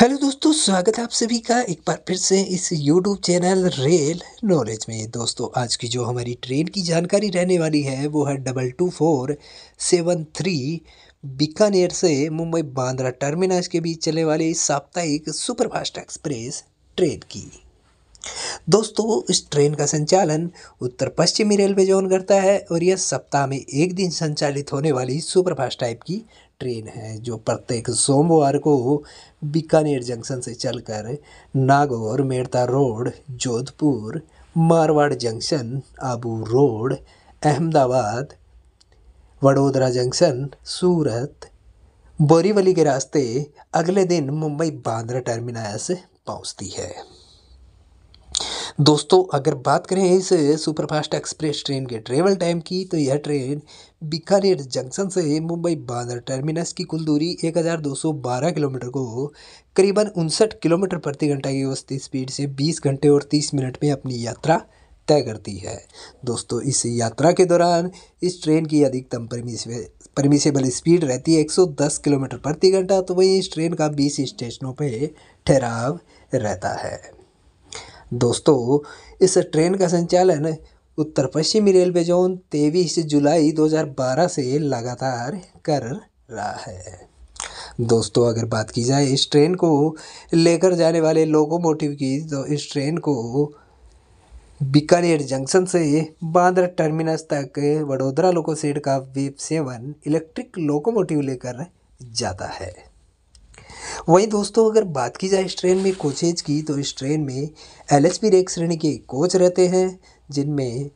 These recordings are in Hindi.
हेलो दोस्तों स्वागत है आप सभी का एक बार फिर से इस यूट्यूब चैनल रेल नॉलेज में दोस्तों आज की जो हमारी ट्रेन की जानकारी रहने वाली है वो है double two four seven three Bikaner से मुंबई बांद्रा टर्मिनस के बीच चलने वाली साप्ताहिक सुपरफास्ट एक्सप्रेस ट्रेन की दोस्तों इस ट्रेन का संचालन उत्तर पश्चिमी रेलवे जोन करता है और यह सप्ताह में एक दिन संचालित होने वाली सुपरफास्ट टाइप की ट्रेन है जो प्रत्येक सोमवार को बीकानेर जंक्शन से चलकर Nagaur Merta road Jodhpur Marwar junction Abu road Ahmedabad Vadodara junction Surat Borivali के रास्ते अगले दिन मुंबई बांद्रा टर्मिनस पहुंचती है दोस्तों अगर बात करें इस सुपरफास्ट एक्सप्रेस ट्रेन के ट्रेवल टाइम की तो यह ट्रेन बीकानेर जंक्शन से मुंबई बांद्रा टर्मिनस की कुल दूरी 1212 किलोमीटर को करीबन उनसठ किलोमीटर प्रति घंटा की औसत स्पीड से 20 घंटे और 30 मिनट में अपनी यात्रा तय करती है दोस्तों इस यात्रा के दौरान इस ट्रेन की अधिकतम परमिशेबल स्पीड रहती है 110 किलोमीटर प्रति घंटा तो वहीं इस ट्रेन का 20 स्टेशनों पर ठहराव रहता है दोस्तों इस ट्रेन का संचालन उत्तर पश्चिमी रेलवे जोन तेईस जुलाई 2012 से लगातार कर रहा है दोस्तों अगर बात की जाए इस ट्रेन को लेकर जाने वाले लोकोमोटिव की तो इस ट्रेन को बीकानेर जंक्शन से बांद्रा टर्मिनस तक वडोदरा लोको सेड का वेब सेवन इलेक्ट्रिक लोकोमोटिव लेकर जाता है वहीं दोस्तों अगर बात की जाए इस ट्रेन में कोचेज की तो इस ट्रेन में एल एच पी रेक श्रेणी के कोच रहते हैं जिनमें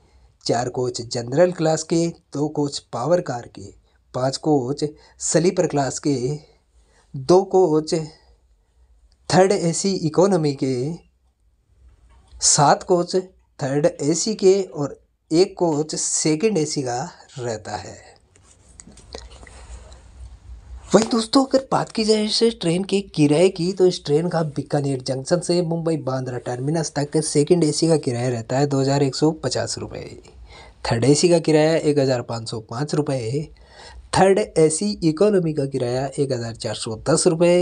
चार कोच जनरल क्लास के दो कोच पावर कार के पांच कोच स्लीपर क्लास के दो कोच थर्ड एसी इकोनॉमी के सात कोच थर्ड एसी के और एक कोच सेकंड एसी का रहता है वहीं दोस्तों अगर बात की जाए इस ट्रेन के किराए की तो इस ट्रेन का बीकानेर जंक्शन से मुंबई बांद्रा टर्मिनस तक सेकंड एसी का किराया रहता है दो हज़ार एक सौ पचास रुपये थर्ड एसी का किराया एक हज़ार पाँच सौ पाँच रुपये थर्ड एसी इकोनॉमी का किराया एक हज़ार चार सौ दस रुपये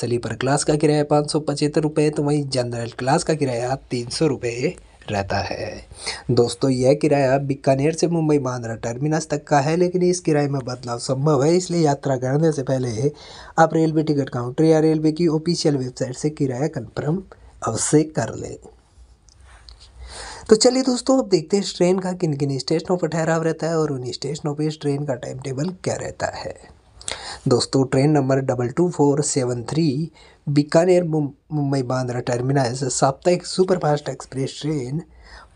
स्लीपर क्लास का किराया पाँच सौ पचहत्तर रुपये तो वहीं जनरल क्लास का किराया तीन सौ रुपये रहता है दोस्तों यह किराया बीकानेर से मुंबई बांद्रा टर्मिनस तक का है लेकिन इस किराए में बदलाव संभव है इसलिए यात्रा करने से पहले आप रेलवे टिकट काउंटर या रेलवे की ऑफिशियल वेबसाइट से किराया कन्फर्म अवश्य कर लें तो चलिए दोस्तों अब देखते हैं ट्रेन का किन किन स्टेशनों पर ठहराव रहता है और उन स्टेशनों पर इस ट्रेन का टाइम टेबल क्या रहता है दोस्तों train number double two four seven three Bikaner Mumbai Bandra terminus साप्ताहिक सुपरफास्ट एक्सप्रेस ट्रेन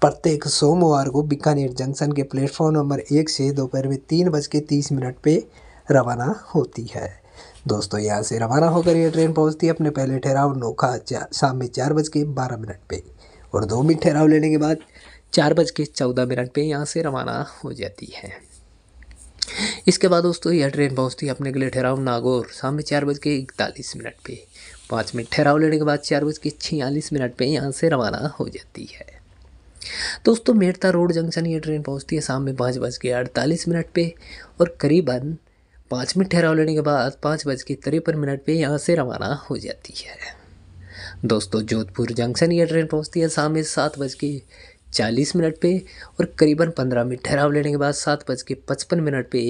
प्रत्येक सोमवार को बीकानेर जंक्शन के प्लेटफॉर्म नंबर एक से दोपहर में तीन बज के तीस मिनट पर रवाना होती है दोस्तों यहाँ से रवाना होकर यह ट्रेन पहुँचती है अपने पहले ठहराव नोखा शाम में चार बज के बारह मिनट पर और दो मिनट ठहराव लेने के बाद चार बज के चौदह मिनट पर यहाँ से रवाना हो जाती है इसके बाद दोस्तों यह ट्रेन पहुंचती है अपने के लिए ठहराव नागौर शाम में चार बज के इकतालीस मिनट पे पाँच मिनट ठहराव लेने के बाद चार बज के छियालीस मिनट पे यहाँ से रवाना हो जाती है दोस्तों मेड़ता रोड जंक्शन ये ट्रेन पहुंचती है शाम में पाँच बज के अड़तालीस मिनट पे और करीबन पाँच मिनट ठहराव लेने के बाद पाँच बज के तिरपन मिनट पे यहाँ से रवाना हो जाती है दोस्तों जोधपुर जंक्शन ये ट्रेन पहुंचती है शाम में सात बज के चालीस मिनट पे और करीबन पंद्रह मिनट ठहराव लेने के बाद सात बज के पचपन मिनट पे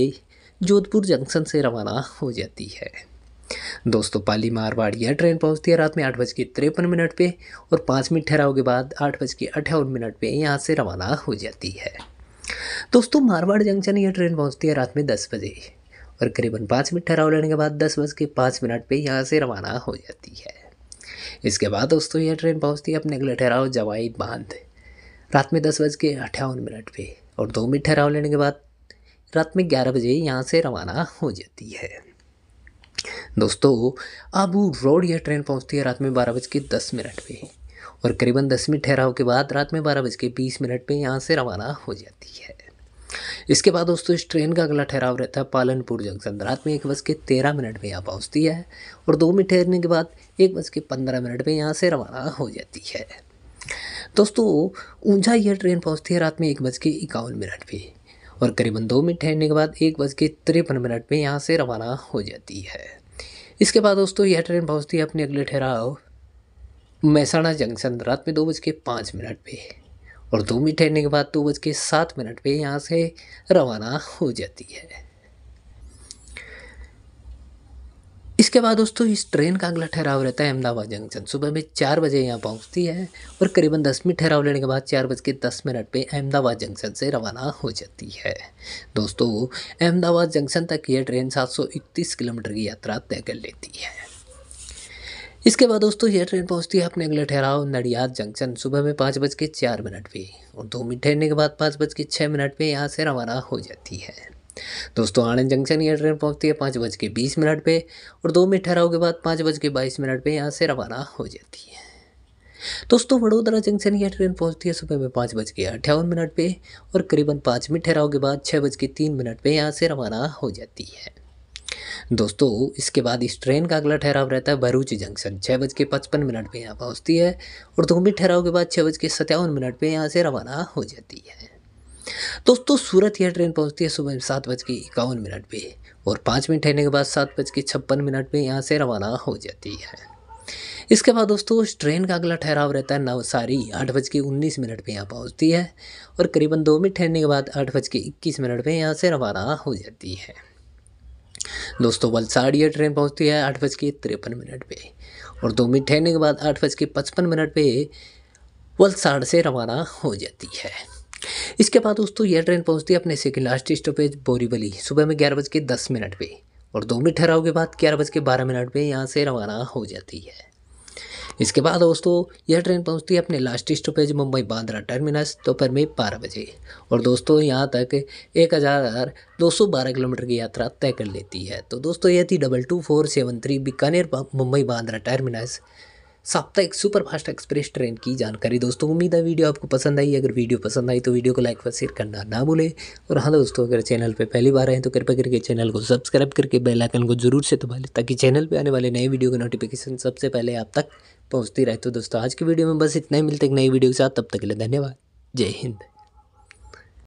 जोधपुर जंक्शन से रवाना हो जाती है दोस्तों पाली मारवाड़ यह ट्रेन पहुंचती है रात में आठ बज के तिरपन मिनट पे और पाँच मिनट ठहराव के बाद आठ बज के अट्ठावन मिनट पे यहाँ से रवाना हो जाती है दोस्तों मारवाड़ जंक्शन यह ट्रेन पहुंचती है रात में दस बजे और करीबन पाँच मिनट ठहराव लेने के बाद दस बज के पाँच मिनट पर यहाँ से रवाना हो जाती है इसके बाद दोस्तों यह ट्रेन पहुँचती है अपने अगले ठहराव जवाई बांध रात में दस बज के अट्ठावन मिनट पे और दो मिनट ठहराव लेने के बाद रात में ग्यारह बजे यहाँ से रवाना हो जाती है दोस्तों अब रोड यह ट्रेन पहुँचती है रात में बारह बज के दस मिनट पे और करीबन दस मिनट ठहराव के बाद रात में बारह बज के बीस मिनट पे यहाँ से रवाना हो जाती है इसके बाद दोस्तों इस ट्रेन का अगला ठहराव रहता है पालनपुर जंक्शन रात में एक बज के तेरह मिनट में यहाँ पहुँचती है और दो मिनट ठहरने के बाद एक बज के पंद्रह मिनट में यहाँ से रवाना हो जाती है दोस्तों ऊंझा यह ट्रेन पहुंचती है रात में एक बज के इक्यावन मिनट पे और करीबन दो मिनट ठहरने के बाद एक बज के तिरपन मिनट पर यहाँ से रवाना हो जाती है इसके बाद दोस्तों यह ट्रेन पहुँचती है अपने अगले ठहराव महसाणा जंक्शन रात में दो बज के पाँच मिनट पे और दो मिनट ठहरने के बाद दो बज के सात मिनट पे यहाँ से रवाना हो जाती है इसके बाद दोस्तों इस ट्रेन का अगला ठहराव रहता है अहमदाबाद जंक्शन सुबह में चार बजे यहाँ पहुँचती है और करीबन दस मिनट ठहराव लेने के बाद चार बज के दस मिनट पर अहमदाबाद जंक्शन से रवाना हो जाती है दोस्तों अहमदाबाद जंक्शन तक यह ट्रेन सात सौ इकतीस किलोमीटर की यात्रा तय कर लेती है इसके बाद दोस्तों यह ट्रेन पहुँचती है अपने अगले ठहराव नडियाद जंक्शन सुबह में पाँच बज के चार मिनट पर और दो मिनट ठहरने के बाद पाँच बज के छः मिनट पर यहाँ से रवाना हो जाती है दोस्तों आणंद जंक्शन यह ट्रेन पहुंचती है पाँच बज के बीस मिनट पे और दो मिनट ठहराव के बाद पाँच बज के बाईस मिनट पे यहाँ से रवाना हो जाती है दोस्तों वडोदरा जंक्शन यह ट्रेन पहुंचती है सुबह में पाँच बज के अट्ठावन मिनट पे और करीबन पाँच मिनट ठहराव के बाद छः बज के तीन मिनट पर यहाँ से रवाना हो जाती है दोस्तों इसके बाद इस ट्रेन का अगला ठहराव रहता है भरूच जंक्शन छः बज के पचपन मिनट पर यहाँ पहुँचती है और दो मिनट ठहराव के बाद छः बज के सत्तावन मिनट पर यहाँ से रवाना हो जाती है दोस्तों सूरत यह ट्रेन पहुंचती है सुबह सात बज के इक्यावन मिनट पे और पाँच मिनट ठहरने के बाद सात बज के छप्पन मिनट पे यहाँ से रवाना हो जाती है इसके बाद दोस्तों उस ट्रेन का अगला ठहराव रहता है नवसारी आठ बज के उन्नीस मिनट पर यहाँ पहुँचती है और करीबन दो मिनट ठहरने के बाद आठ बज के इक्कीस मिनट पर यहाँ से रवाना हो जाती है दोस्तों वलसाड़ यह ट्रेन पहुँचती है आठ बज के तिरपन मिनट पर और दो मिनट ठहरने के बाद आठ बज के पचपन मिनट पर वलसाड़ से रवाना हो जाती है इसके बाद दोस्तों यह ट्रेन पहुंचती है अपने सेकंड लास्ट स्टॉपेज बोरीवली सुबह में ग्यारह बज के दस मिनट पे और दो मिनट ठहराव के बाद ग्यारह बज के बारह मिनट पे यहाँ से रवाना हो जाती है इसके बाद दोस्तों यह ट्रेन पहुंचती है अपने last stoppage Mumbai Bandra terminus दोपहर में बारह बजे और दोस्तों यहाँ तक एक हज़ार दो सौ बारह किलोमीटर की यात्रा तय कर लेती है तो दोस्तों यह थी double two four seven three Bikaner Mumbai Bandra terminus साप्ताहिक सुपरफास्ट एक्सप्रेस ट्रेन की जानकारी दोस्तों उम्मीद है वीडियो आपको पसंद आई अगर वीडियो पसंद आई तो वीडियो को लाइक व शेयर करना ना भूलें और हाँ दोस्तों अगर चैनल पर पहली बार हैं तो कृपया करके चैनल को सब्सक्राइब करके बेलाइकन को जरूर से दबा लें ताकि चैनल पर आने वाले नए वीडियो के नोटिफिकेशन सबसे पहले आप तक पहुँचती रहे तो दोस्तों आज की वीडियो में बस इतना ही मिलते एक नई वीडियो के साथ तब तक के लिए धन्यवाद जय हिंद